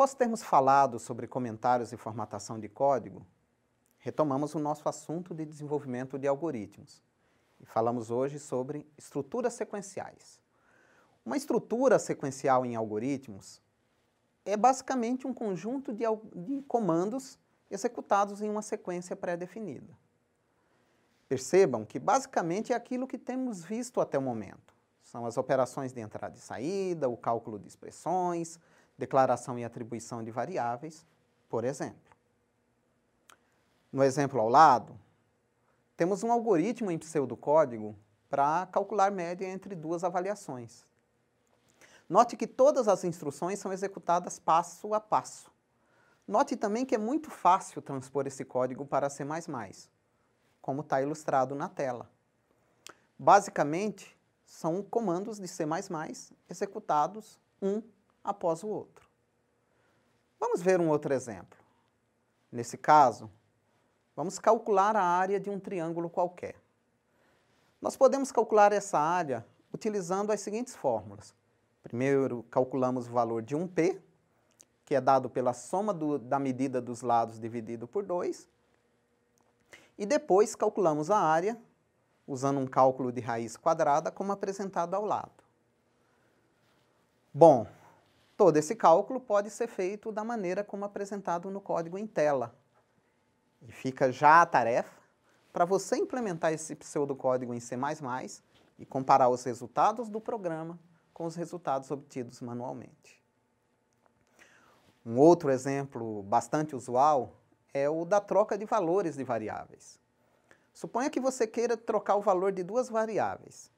Após termos falado sobre comentários e formatação de código, retomamos o nosso assunto de desenvolvimento de algoritmos e falamos hoje sobre estruturas sequenciais. Uma estrutura sequencial em algoritmos é basicamente um conjunto de, de comandos executados em uma sequência pré-definida. Percebam que basicamente é aquilo que temos visto até o momento. São as operações de entrada e saída, o cálculo de expressões, declaração e atribuição de variáveis, por exemplo. No exemplo ao lado, temos um algoritmo em pseudocódigo para calcular média entre duas avaliações. Note que todas as instruções são executadas passo a passo. Note também que é muito fácil transpor esse código para C++, como está ilustrado na tela. Basicamente, são comandos de C++ executados um após o outro. Vamos ver um outro exemplo. Nesse caso, vamos calcular a área de um triângulo qualquer. Nós podemos calcular essa área utilizando as seguintes fórmulas. Primeiro, calculamos o valor de 1p, que é dado pela soma do, da medida dos lados dividido por 2. E depois, calculamos a área, usando um cálculo de raiz quadrada, como apresentado ao lado. Bom, Todo esse cálculo pode ser feito da maneira como apresentado no código em tela. E fica já a tarefa para você implementar esse pseudocódigo em C++ e comparar os resultados do programa com os resultados obtidos manualmente. Um outro exemplo bastante usual é o da troca de valores de variáveis. Suponha que você queira trocar o valor de duas variáveis.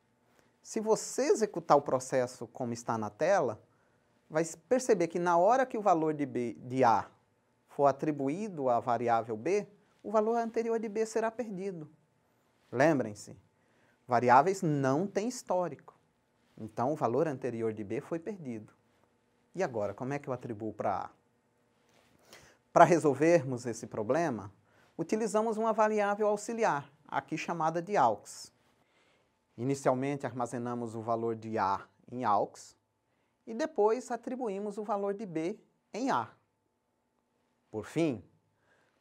Se você executar o processo como está na tela, vai perceber que na hora que o valor de, B, de A for atribuído à variável B, o valor anterior de B será perdido. Lembrem-se, variáveis não têm histórico. Então, o valor anterior de B foi perdido. E agora, como é que eu atribuo para A? Para resolvermos esse problema, utilizamos uma variável auxiliar, aqui chamada de aux. Inicialmente, armazenamos o valor de A em aux, e depois atribuímos o valor de B em A. Por fim,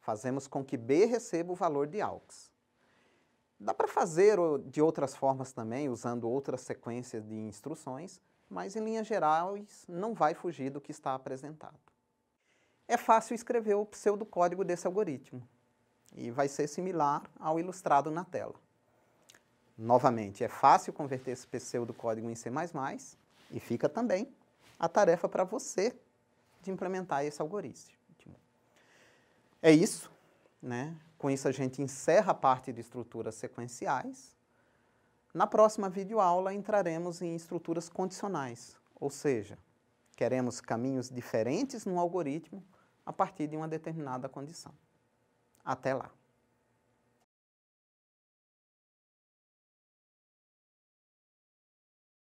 fazemos com que B receba o valor de AUX. Dá para fazer de outras formas também, usando outras sequências de instruções, mas em linhas gerais não vai fugir do que está apresentado. É fácil escrever o pseudocódigo desse algoritmo e vai ser similar ao ilustrado na tela. Novamente, é fácil converter esse pseudocódigo em C++, e fica também a tarefa para você de implementar esse algoritmo. É isso, né? Com isso a gente encerra a parte de estruturas sequenciais. Na próxima videoaula entraremos em estruturas condicionais, ou seja, queremos caminhos diferentes no algoritmo a partir de uma determinada condição. Até lá!